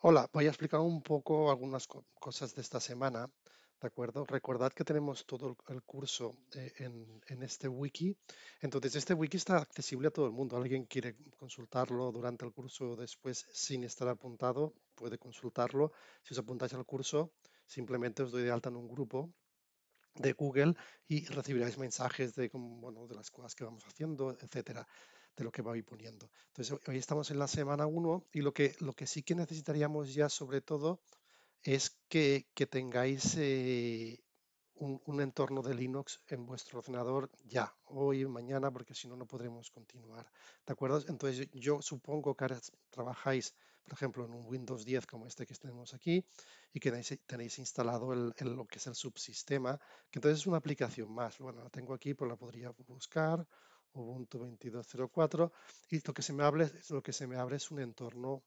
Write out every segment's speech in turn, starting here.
Hola, voy a explicar un poco algunas cosas de esta semana, ¿de acuerdo? Recordad que tenemos todo el, curso eh, en, este wiki, entonces este wiki está accesible a todo el mundo. Alguien quiere consultarlo durante el curso o después sin estar apuntado, puede consultarlo. Si os apuntáis al curso, simplemente os doy de alta en un grupo de Google y recibiréis mensajes de, bueno, de las cosas que vamos haciendo, etcétera de lo que va poniendo, Entonces, hoy estamos en la semana 1 y lo que, lo que sí que necesitaríamos ya sobre todo es que, que tengáis eh, un, entorno de Linux en vuestro ordenador ya, hoy, mañana, porque si no, no podremos continuar. ¿De acuerdo? Entonces, yo supongo que ahora trabajáis, por ejemplo, en un Windows 10 como este que tenemos aquí y que tenéis, instalado el, lo que es el subsistema, que entonces es una aplicación más. Bueno, la tengo aquí, pues la podría buscar Ubuntu 22.04 y lo que se me abre, lo que se me abre es un entorno,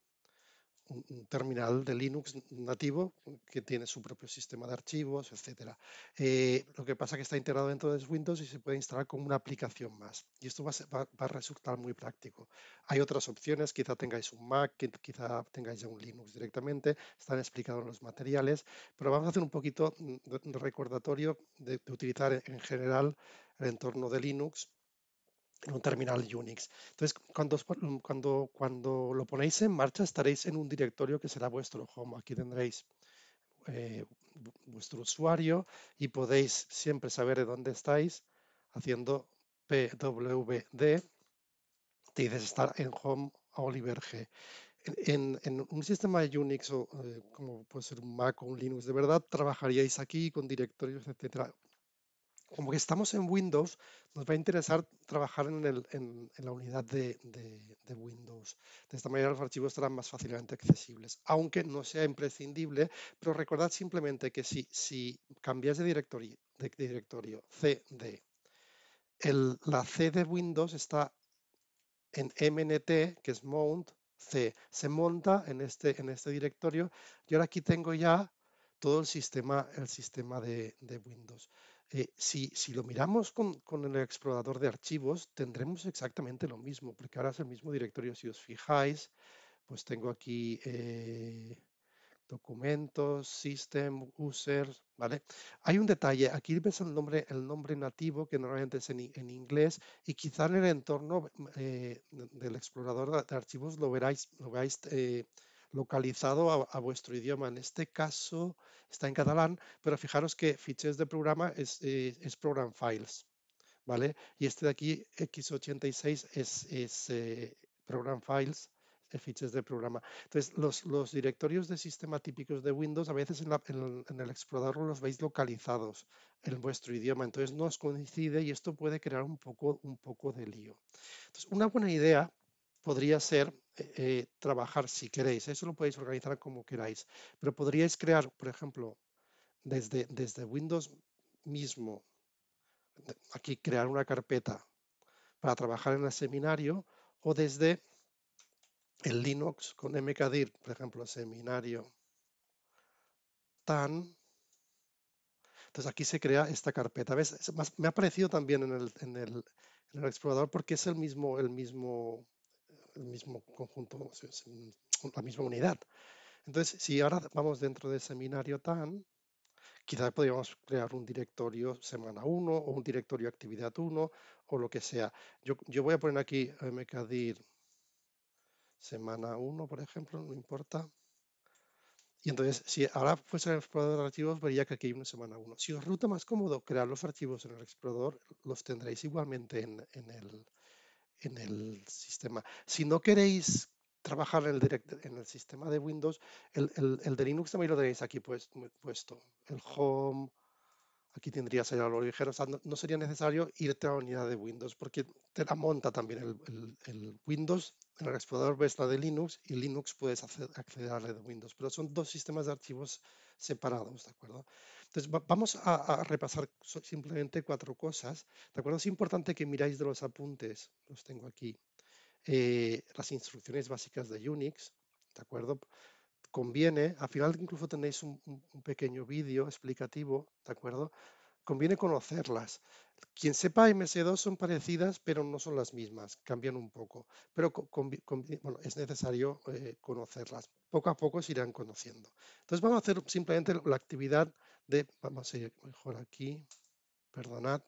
un, terminal de Linux nativo que tiene su propio sistema de archivos, etc. Eh, lo que pasa es que está integrado dentro de Windows y se puede instalar como una aplicación más. Y esto va, a resultar muy práctico. Hay otras opciones, quizá tengáis un Mac, quizá tengáis ya un Linux directamente, están explicados los materiales, pero vamos a hacer un poquito mm, recordatorio de utilizar en general el entorno de Linux en un terminal Unix. Entonces, cuando, cuando, cuando lo ponéis en marcha, estaréis en un directorio que será vuestro home. Aquí tendréis eh, vuestro usuario y podéis siempre saber de dónde estáis haciendo pwd. Te dices estar en home Oliver G. En, un sistema de Unix o eh, como puede ser un Mac o un Linux, de verdad trabajaríais aquí con directorios, etcétera, como que estamos en Windows, nos va a interesar trabajar en, la unidad de, Windows. De esta manera los archivos estarán más fácilmente accesibles, aunque no sea imprescindible, pero recordad simplemente que si, si cambiáis de directorio, de directorio CD, la C de Windows está en MNT, que es Mount C, se monta este, en este, directorio y ahora aquí tengo ya todo el sistema, el sistema de Windows. Eh, si, si, lo miramos con, con, el explorador de archivos, tendremos exactamente lo mismo, porque ahora es el mismo directorio. Si os fijáis, pues tengo aquí eh, documentos, system, users, ¿vale? Hay un detalle, aquí ves el nombre, el nombre nativo, que normalmente es en, inglés, y quizá en el entorno eh, del explorador de archivos lo veráis, lo veáis localizado a, vuestro idioma. En este caso está en catalán, pero fijaros que fiches de programa eh, es, program files, ¿vale? Y este de aquí, x86, es, es eh, program files eh, fiches de programa. Entonces, los, directorios de sistema típicos de Windows a veces en, el, explorador los veis localizados en vuestro idioma, entonces no os coincide y esto puede crear un poco, un poco de lío. Entonces, una buena idea podría ser eh, eh, trabajar si queréis. Eso lo podéis organizar como queráis. Pero podríais crear, por ejemplo, desde, desde Windows mismo, aquí crear una carpeta para trabajar en el seminario o desde el Linux con mkdir, por ejemplo, seminario tan. Entonces aquí se crea esta carpeta. ¿Ves? Me ha parecido también en el, en el explorador porque es el mismo, el mismo el mismo conjunto, la misma unidad. Entonces, si ahora vamos dentro del seminario TAN, quizás podríamos crear un directorio semana 1 o un directorio actividad 1 o lo que sea. Yo, voy a poner aquí eh, mkdir semana 1, por ejemplo, no importa. Y entonces, si ahora fuese el explorador de archivos, vería que aquí hay una semana 1. Si os resulta más cómodo crear los archivos en el explorador, los tendréis igualmente en el, en el sistema. Si no queréis trabajar en el, en el sistema de Windows, el, el, el, de Linux también lo tenéis aquí pues, puesto. El home, aquí tendrías el valor ligero. O sea, no, sería necesario irte a la unidad de Windows porque te la monta también el, Windows. En el explorador ves la de Linux y Linux puedes acceder a la de Windows. Pero son dos sistemas de archivos separados, ¿de acuerdo? Entonces, vamos a, repasar simplemente cuatro cosas. ¿De acuerdo? Es importante que miráis de los apuntes, los tengo aquí, eh, las instrucciones básicas de Unix, ¿de acuerdo? Conviene, al final incluso tenéis un, un pequeño vídeo explicativo, ¿de acuerdo? Conviene conocerlas. Quien sepa MS2 son parecidas, pero no son las mismas, cambian un poco. Pero es necesario eh, conocerlas. Poco a poco se irán conociendo. Entonces vamos a hacer simplemente la actividad de, vamos a ir mejor aquí, perdonad.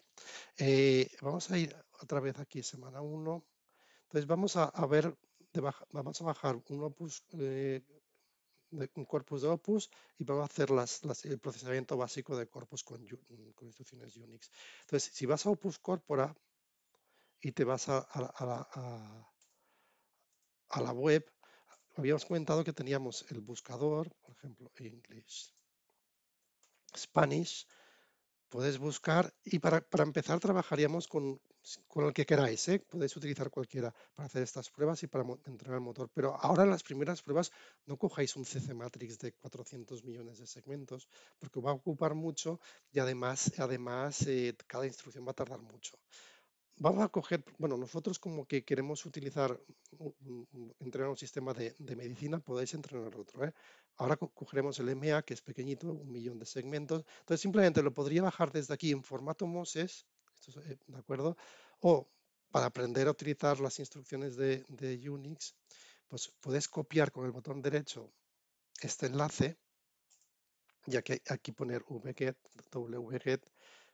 Eh, vamos a ir otra vez aquí, semana 1. Entonces vamos a, ver, vamos a bajar un opus eh, de corpus de opus y vamos a hacer las, el procesamiento básico de corpus con, mm, con, instrucciones Unix. Entonces, si vas a opus corpora y te vas a, la, a, la web, habíamos comentado que teníamos el buscador, por ejemplo, English, Spanish, puedes buscar y para empezar trabajaríamos con pues, con el que queráis, ¿eh? podéis utilizar cualquiera para hacer estas pruebas y para entrenar el motor, pero ahora en las primeras pruebas no cojáis un CC Matrix de 400 millones de segmentos, porque va a ocupar mucho y además, además eh, cada instrucción va a tardar mucho. Vamos a coger, bueno, nosotros como que queremos utilizar, entrenar un sistema de, medicina, podéis entrenar otro. ¿eh? Ahora cogeremos el MA, que es pequeñito, un millón de segmentos. Entonces simplemente lo podría bajar desde aquí en formato MOSES, eh, ¿De acuerdo? O para aprender a utilizar las instrucciones de, Unix, pues puedes copiar con el botón derecho este enlace ya que aquí poner wget, wget,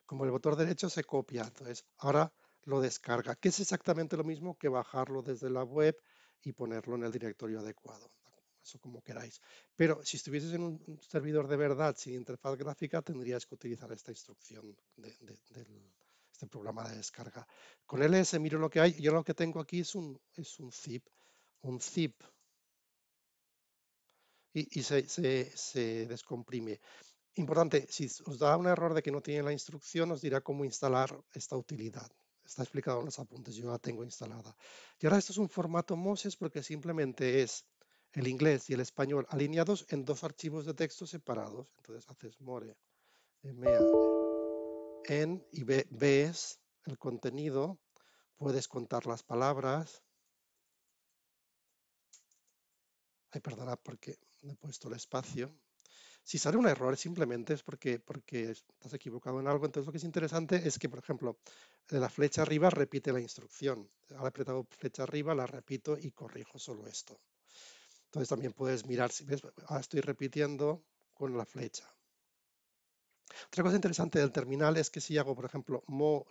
como el botón derecho se copia, entonces ahora lo descarga, que es exactamente lo mismo que bajarlo desde la web y ponerlo en el directorio adecuado, eso como queráis. Pero si estuvieses en un servidor de verdad sin interfaz gráfica, tendrías que utilizar esta instrucción del, este programa de descarga. Con ls miro lo que hay, yo lo que tengo aquí es un, es un zip, un zip, y, se, descomprime. Importante, si os da un error de que no tiene la instrucción, os dirá cómo instalar esta utilidad. Está explicado en los apuntes, yo la tengo instalada. Y ahora esto es un formato MOSES porque simplemente es el inglés y el español alineados en dos archivos de texto separados. Entonces haces more, en y ves el contenido, puedes contar las palabras. Ay, perdona porque he puesto el espacio. Si sale un error simplemente es porque, porque estás equivocado en algo. Entonces lo que es interesante es que, por ejemplo, la flecha arriba repite la instrucción. Al apretado flecha arriba la repito y corrijo solo esto. Entonces también puedes mirar si ah, estoy repitiendo con la flecha. Otra cosa interesante del terminal es que si hago, por ejemplo, more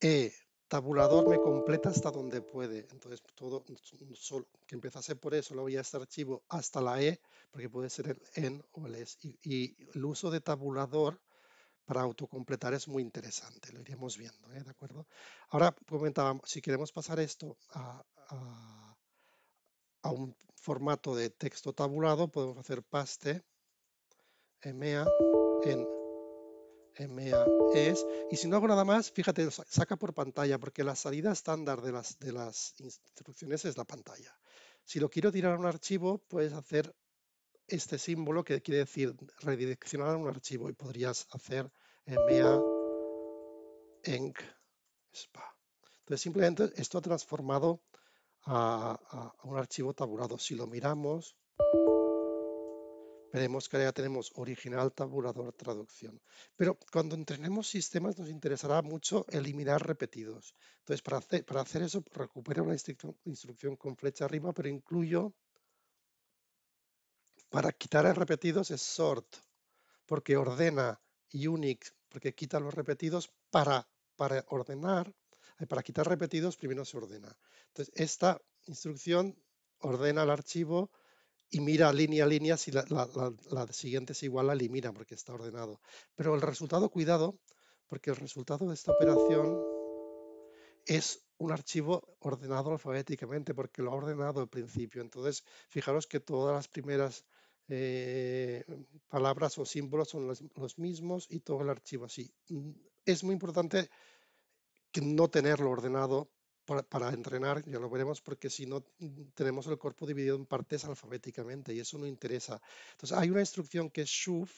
e tabulador me completa hasta donde puede. Entonces, todo mm, solo que empezase por eso, lo voy a este archivo hasta la E, porque puede ser el en o el es. Y, el uso de tabulador para autocompletar es muy interesante, lo iremos viendo, ¿eh? ¿de acuerdo? Ahora comentábamos, si queremos pasar esto a, un formato de texto tabulado, podemos hacer paste, EMEA, en EMEA eh, es, y si no hago nada más, fíjate, saca por pantalla, porque la salida estándar de las, de las instrucciones es la pantalla. Si lo quiero tirar a un archivo, puedes hacer este símbolo que quiere decir redireccionar a un archivo y podrías hacer EMEA eh, ENC SPA. Entonces simplemente esto ha transformado a un archivo tabulado. Si lo miramos, Veremos que ya tenemos original, tabulador, traducción. Pero cuando entrenemos sistemas nos interesará mucho eliminar repetidos. Entonces, para hacer, para hacer eso, pues, recupero una instrucción, con flecha arriba, pero incluyo, para quitar el repetidos es sort, porque ordena y unique, porque quita los repetidos para, para ordenar, eh, para quitar repetidos primero se ordena. Entonces, esta instrucción ordena el archivo y mira línea a línea si la, siguiente es igual, la elimina porque está ordenado. Pero el resultado, cuidado, porque el resultado de esta operación es un archivo ordenado alfabéticamente porque lo ha ordenado al principio. Entonces, fijaros que todas las primeras eh, palabras o símbolos son los, los mismos y todo el archivo así. Mm, es muy importante no tenerlo ordenado para, entrenar, ya lo veremos, porque si no mm, tenemos el cuerpo dividido en partes alfabéticamente y eso no interesa. Entonces hay una instrucción que es shuf,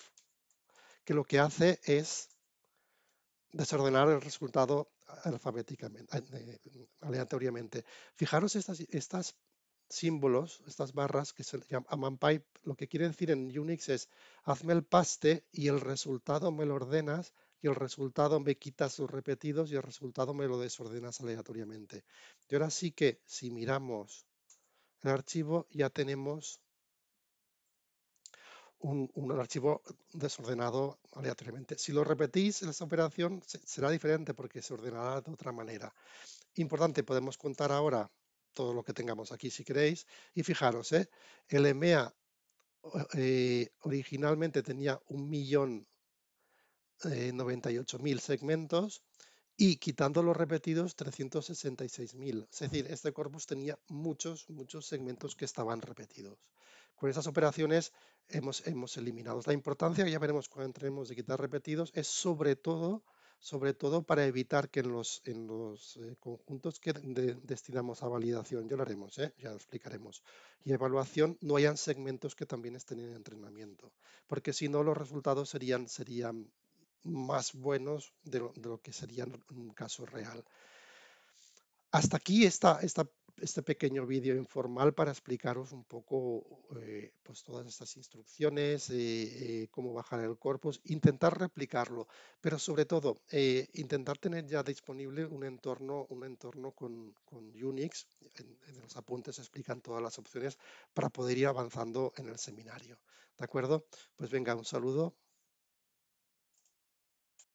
que lo que hace es desordenar el resultado alfabéticamente, eh, mm, aleatoriamente. Fijaros estas, símbolos, estas barras que se llaman pipe, lo que quiere decir en Unix es hazme el paste y el resultado me lo ordenas el resultado me quita sus repetidos y el resultado me lo desordenas aleatoriamente. Y ahora sí que si miramos el archivo ya tenemos un, archivo desordenado aleatoriamente. Si lo repetís, esa operación será diferente porque se ordenará de otra manera. Importante, podemos contar ahora todo lo que tengamos aquí si queréis. Y fijaros, ¿eh? el EMEA eh, originalmente tenía un millón 98.000 eh, segmentos y quitando los repetidos 366.000. Es decir, este corpus tenía muchos, muchos segmentos que estaban repetidos. Con esas operaciones hemos, hemos eliminado. La importancia, ya veremos cuando entremos de quitar repetidos, es sobre todo, sobre todo para evitar que en los, en los eh, conjuntos que destinamos a validación, ya lo haremos, ¿eh? ya lo explicaremos, y evaluación no hayan segmentos que también estén en entrenamiento, porque si no los resultados serían, serían más buenos de lo, de lo que sería un caso real. Hasta aquí está este pequeño vídeo informal para explicaros un poco eh, pues todas estas instrucciones, eh, eh, cómo bajar el corpus, intentar replicarlo, pero sobre todo intentar tener ya disponible un entorno, un entorno con, Unix. en, los apuntes se explican todas las opciones para poder ir avanzando en el seminario. ¿De acuerdo? Pues venga, un saludo.